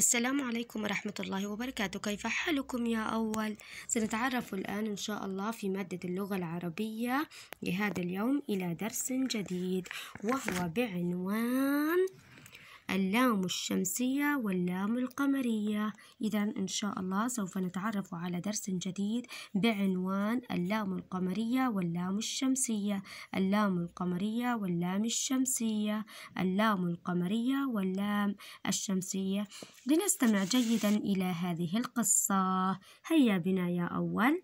السلام عليكم ورحمة الله وبركاته كيف حالكم يا أول؟ سنتعرف الآن إن شاء الله في مادة اللغة العربية لهذا اليوم إلى درس جديد وهو بعنوان اللام الشمسية واللام القمرية إذا إن شاء الله سوف نتعرف على درس جديد بعنوان اللام القمرية واللام الشمسية اللام القمرية واللام الشمسية اللام القمرية واللام الشمسية لنستمع جيدا إلى هذه القصة هيا بنا يا أول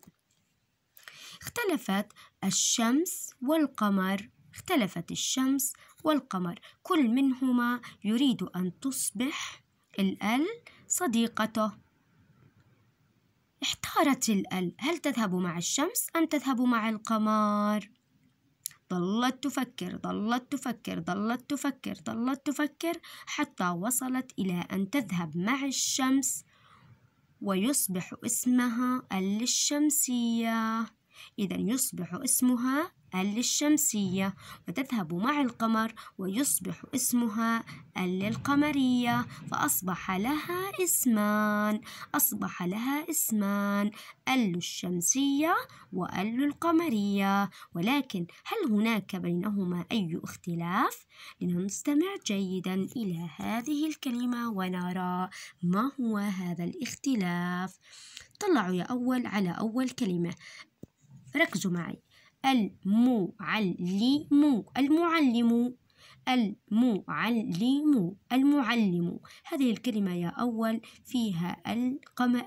اختلفت الشمس والقمر اختلفت الشمس والقمر كل منهما يريد أن تصبح الأل صديقته احتارت الأل هل تذهب مع الشمس أم تذهب مع القمر؟ ظلت تفكر ظلت تفكر ظلت تفكر ظلت تفكر حتى وصلت إلى أن تذهب مع الشمس ويصبح اسمها الشمسية إذا يصبح اسمها الشمسية وتذهب مع القمر ويصبح اسمها القمرية فأصبح لها اسمان أصبح لها اسمان ال الشمسية وال القمرية ولكن هل هناك بينهما أي اختلاف؟ لنستمع جيدا إلى هذه الكلمة ونرى ما هو هذا الاختلاف طلعوا يا أول على أول كلمة ركزوا معي المعلم المعلم المعلم المعلم هذه الكلمة يا أول فيها القم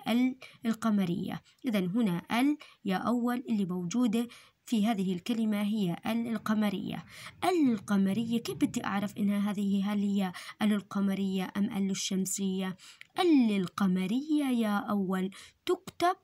القمرية إذا هنا ال يا أول اللي موجودة في هذه الكلمة هي ال القمرية ال القمرية كيف بدي أعرف إنها هذه هل هي ال القمرية أم ال الشمسية ال القمرية يا أول تكتب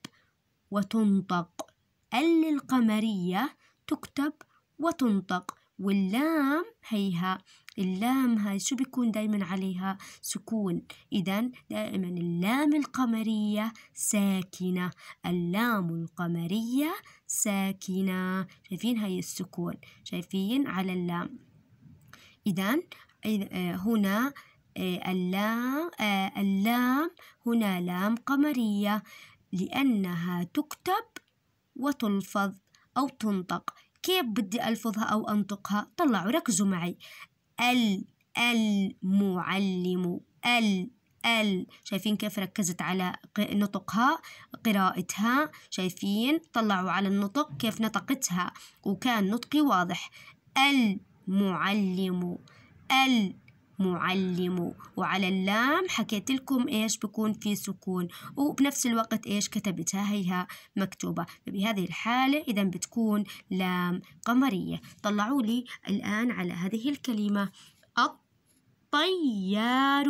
وتنطق ال القمرية تكتب وتنطق واللام هيها اللام هاي شو بيكون دايما عليها سكون إذا دائما اللام القمرية ساكنة اللام القمرية ساكنة شايفين هاي السكون شايفين على اللام إذا آه، هنا آه، اللام آه، اللام هنا لام قمرية لأنها تكتب وتلفظ أو تنطق كيف بدي ألفظها أو أنطقها طلعوا ركزوا معي ال المعلم ال ال شايفين كيف ركزت على نطقها قراءتها شايفين طلعوا على النطق كيف نطقتها وكان نطقي واضح المعلم ال معلم وعلى اللام حكيت لكم إيش بكون في سكون وبنفس الوقت إيش كتبتها هيها مكتوبة فبهذه الحالة إذا بتكون لام قمرية طلعوا لي الآن على هذه الكلمة الطيار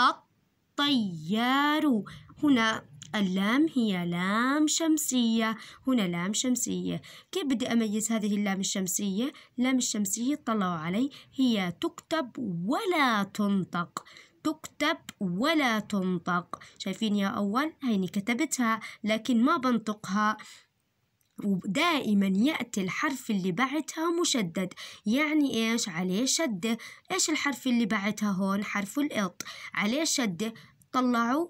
الطيار هنا اللام هي لام شمسية هنا لام شمسية كيف بدي أميز هذه اللام الشمسية لام الشمسية اطلعوا علي هي تكتب ولا تنطق تكتب ولا تنطق شايفين يا أول هيني كتبتها لكن ما بنطقها ودائما يأتي الحرف اللي بعدها مشدد يعني إيش عليه شدة إيش الحرف اللي بعدها هون حرف الإط عليه شدة طلعوا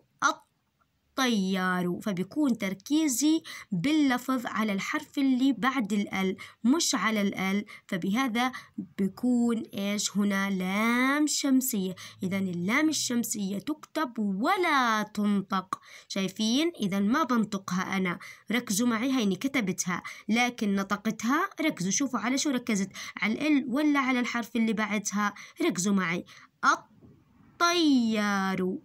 طيار فبيكون تركيزي باللفظ على الحرف اللي بعد الال مش على الال فبهذا بيكون ايش هنا لام شمسية اذا اللام الشمسية تكتب ولا تنطق شايفين اذا ما بنطقها انا ركزوا معي هيني كتبتها لكن نطقتها ركزوا شوفوا على شو ركزت على ال ولا على الحرف اللي بعدها ركزوا معي الطيارو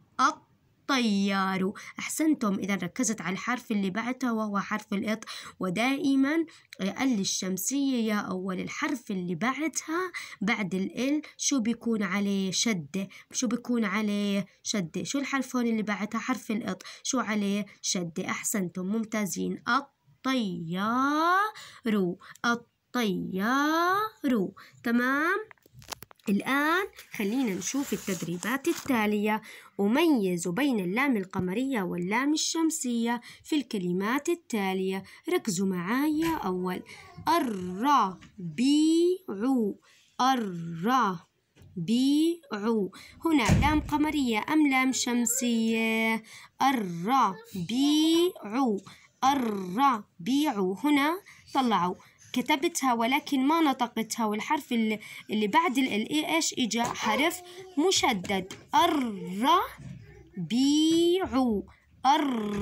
الطيار أحسنتم إذا ركزت على الحرف اللي بعده وهو حرف الإط ودائما ال الشمسية يا أول الحرف اللي بعدها بعد ال شو بيكون عليه شدة شو بيكون عليه شدة شو الحرف هون اللي بعدها حرف الإط شو عليه شدة أحسنتم ممتازين الطيار الطيار تمام الآن خلينا نشوف التدريبات التالية أميز بين اللام القمرية واللام الشمسية في الكلمات التالية ركزوا معايا أول الربيعو الربيعو هنا لام قمرية أم لام شمسية الربيعو الربيعو هنا طلعوا كتبتها ولكن ما نطقتها والحرف اللي, اللي بعد الاي ايش اجا حرف مشدد أر أر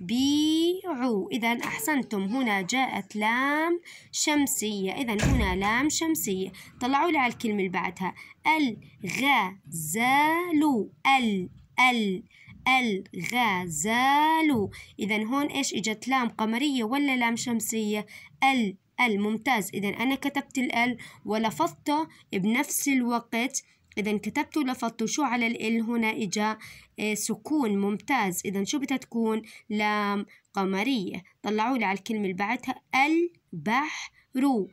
الربيع اذا احسنتم هنا جاءت لام شمسيه اذا هنا لام شمسيه طلعوا لي على الكلمه اللي بعدها الغزال ال ال الغزال إذا هون إيش إجت لام قمرية ولا لام شمسية ال الممتاز إذا أنا كتبت ال ولفظته بنفس الوقت إذا كتبت ولفظت شو على ال هنا إجا إيه، سكون ممتاز إذا شو بدها تكون لام قمرية طلعوا لي على الكلمة اللي بعدها البحرو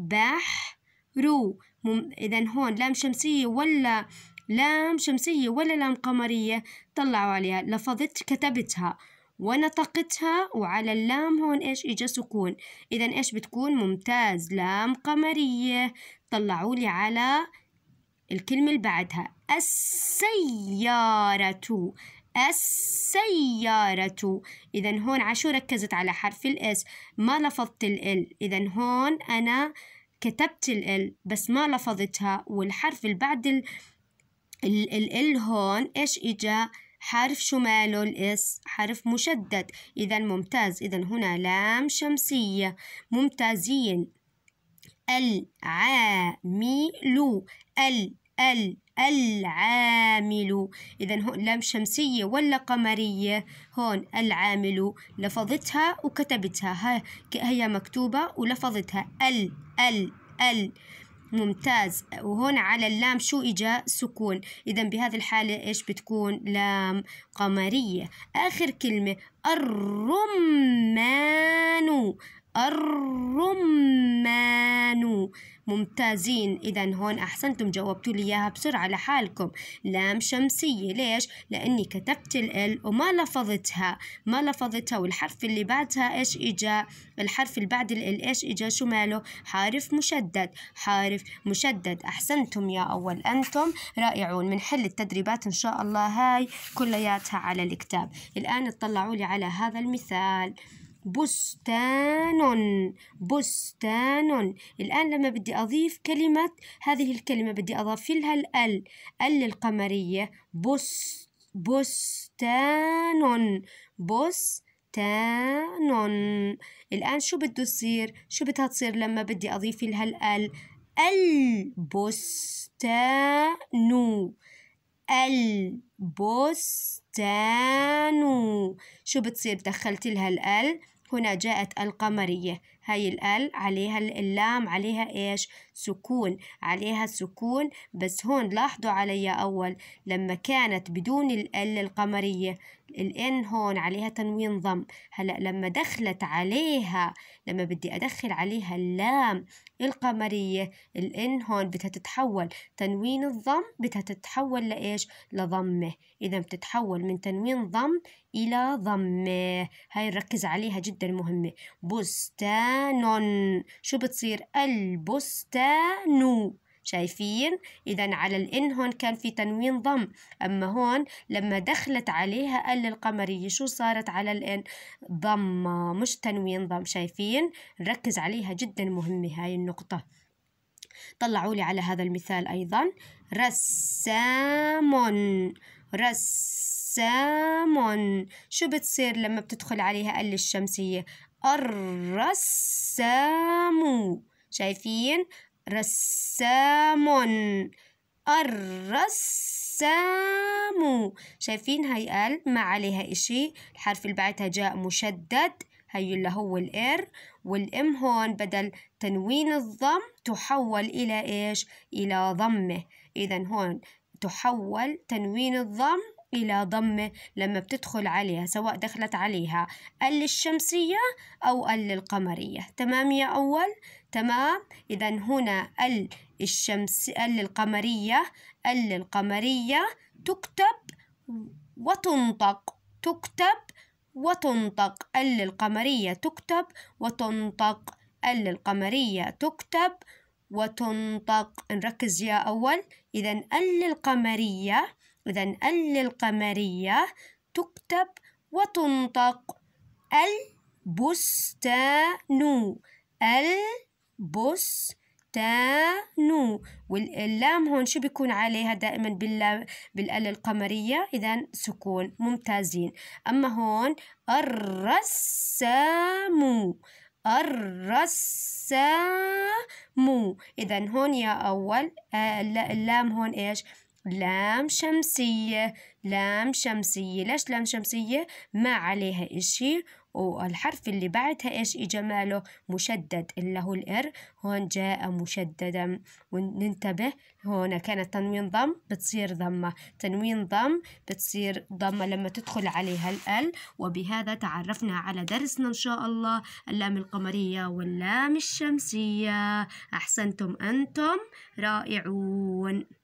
البحرو إذا هون لام شمسية ولا لام شمسية ولا لام قمرية طلعوا عليها لفظت كتبتها ونطقتها وعلى اللام هون إيش إجا سكون إذا إيش بتكون ممتاز لام قمرية طلعوا لي على الكلمة اللي بعدها السيارة السيارة إذا هون عشو ركزت على حرف الإس ما لفظت الإل إذا هون أنا كتبت الإل بس ما لفظتها والحرف اللي بعد ال ال ال هون إيش إجا حرف شو ماله الاس حرف مشدد إذا ممتاز إذا هنا لام شمسية ممتازين العامل ال ال العامل إذا هون لام شمسية ولا قمرية هون العامل لفظتها وكتبتها هي مكتوبة ولفظتها ال ال ال ممتاز وهون على اللام شو إجا سكون إذا بهذه الحالة إيش بتكون لام قمرية آخر كلمة الرمان الرمان ممتازين إذا هون أحسنتم جاوبتوا لي إياها بسرعة لحالكم لام شمسية ليش؟ لأني كتبت ال وما لفظتها ما لفظتها والحرف اللي بعدها إيش إجا؟ الحرف اللي بعد ال إيش إجا شو ماله؟ حارف مشدد حارف مشدد أحسنتم يا أول أنتم رائعون بنحل التدريبات إن شاء الله هاي كلياتها على الكتاب الآن اطلعوا لي على هذا المثال بستان بستان الآن لما بدي أضيف كلمة هذه الكلمة بدي أضاف لها الأل ال القمرية بس بستان بستان الآن شو بده يصير شو بدها تصير لما بدي أضيف لها الأل البستان البستان شو بتصير دخلت لها الال هنا جاءت القمرية هاي الال عليها اللام عليها ايش سكون عليها سكون بس هون لاحظوا علي اول لما كانت بدون الال القمرية الان هون عليها تنوين ضم هلا لما دخلت عليها لما بدي ادخل عليها اللام القمرية الان هون بدها تتحول تنوين الضم بدها تتحول لايش لضمه اذا بتتحول من تنوين ضم الى ضمه هاي نركز عليها جدا مهمة بستان بستان شو بتصير البستان شايفين اذا على الان هون كان في تنوين ضم اما هون لما دخلت عليها ال القمريه شو صارت على الان ضم مش تنوين ضم شايفين نركز عليها جدا مهمه هاي النقطه طلعوا لي على هذا المثال ايضا رسام رسام شو بتصير لما بتدخل عليها ال الشمسيه الرسام شايفين رسام الرسام شايفين هاي ال ما عليها اشي الحرف اللي بعدها جاء مشدد هي اللي هو الإر والإم هون بدل تنوين الضم تحول إلى إيش؟ إلى ضمة إذا هون تحول تنوين الضم إلى ضمة لما بتدخل عليها سواء دخلت عليها ال الشمسية أو ال القمرية تمام يا أول تمام إذا هنا ال الشمس ال القمرية ال القمرية تكتب وتنطق تكتب وتنطق ال القمرية تكتب وتنطق ال القمرية تكتب وتنطق نركز يا أول إذا ال القمرية إذا ال القمرية تكتب وتنطق البستان البستان واللام هون شو بيكون عليها دائما باللام بالال القمريه اذا سكون ممتازين اما هون الرسام الرسام إذا هون يا أول آه، اللام هون إيش لام شمسية لام شمسية ليش لام شمسية ما عليها إشي والحرف اللي بعدها إيش إجا ماله مشدد اللي هو الإر هون جاء مشددا وننتبه هون كانت تنوين ضم بتصير ضمة تنوين ضم بتصير ضمة لما تدخل عليها الأل وبهذا تعرفنا على درسنا إن شاء الله اللام القمرية واللام الشمسية أحسنتم أنتم رائعون